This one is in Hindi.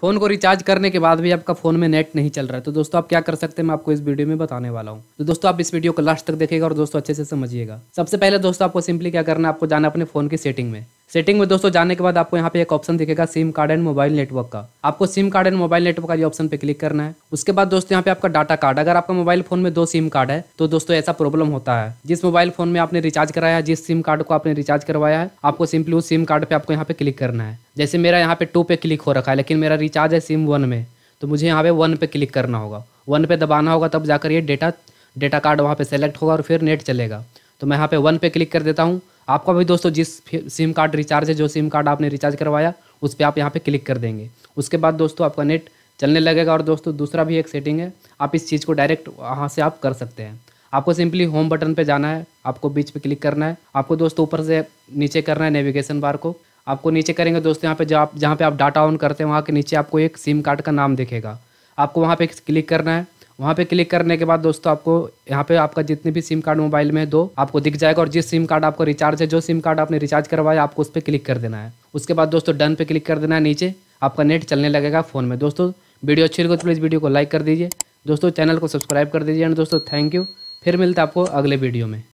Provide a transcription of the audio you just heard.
फ़ोन को रिचार्ज करने के बाद भी आपका फ़ोन में नेट नहीं चल रहा है तो दोस्तों आप क्या कर सकते हैं मैं आपको इस वीडियो में बताने वाला हूँ तो दोस्तों आप इस वीडियो को लास्ट तक देखेगा और दोस्तों अच्छे से समझिएगा सबसे पहले दोस्तों आपको सिंपली क्या करना है आपको जाना अपने फ़ोन की सेटिंग में सेटिंग में दोस्तों जाने के बाद आपको यहाँ पे एक ऑप्शन दिखेगा SIM card and mobile network का आपको SIM card and mobile network का ये ऑप्शन पे क्लिक करना है उसके बाद दोस्तों यहाँ पे आपका डाटा कार्ड अगर आपका मोबाइल फोन में दो सिम कार्ड है तो दोस्तों ऐसा प्रॉब्लम होता है जिस मोबाइल फोन में आपने रिचार्ज कराया है जिस सिम कार्ड को आपने रिचार्ज करवाया है आपको सिंपली उस सिम कार्ड पे आपको यहाँ पे क्लिक करना है जैसे मेरा यहाँ पे टू पे क्लिक हो रखा है लेकिन मेरा रिचार्ज है सिम वन में तो मुझे यहाँ पे वन पे क्लिक करना होगा वन पे दबाना होगा तब जाकर ये डेटा डेटा कार्ड वहाँ पे सेलेक्ट होगा और फिर नेट चलेगा तो मैं यहाँ पे वन पे क्लिक कर देता हूँ आपका भी दोस्तों जिस सिम कार्ड रिचार्ज है जो सिम कार्ड आपने रिचार्ज करवाया उस पर आप यहाँ पर क्लिक कर देंगे उसके बाद दोस्तों आपका नेट चलने लगेगा और दोस्तों दूसरा भी एक सेटिंग है आप इस चीज़ को डायरेक्ट वहाँ से आप कर सकते हैं आपको सिंपली होम बटन पर जाना है आपको बीच पर क्लिक करना है आपको दोस्तों ऊपर से नीचे करना है नेविगेशन बार को आपको नीचे करेंगे दोस्तों यहाँ पे जो आप जहाँ पे आप डाटा ऑन करते हैं वहाँ के नीचे आपको एक सिम कार्ड का नाम दिखेगा आपको वहाँ पे क्लिक करना है वहाँ पे क्लिक करने के बाद दोस्तों आपको यहाँ पे आपका जितने भी सिम कार्ड मोबाइल में दो आपको दिख जाएगा और जिस सिम कार्ड आपको रिचार्ज है जो सिम कार्ड आपने रिचार्ज करवाया आपको उस पर क्लिक कर देना है उसके बाद दोस्तों डन पे क्लिक कर देना है नीचे आपका नेट चलने लगेगा फ़ोन में दोस्तों वीडियो अच्छी लगे तो प्लीज़ वीडियो को लाइक कर दीजिए दोस्तों चैनल को सब्सक्राइब कर दीजिए एंड दोस्तों थैंक यू फिर मिलता आपको अगले वीडियो में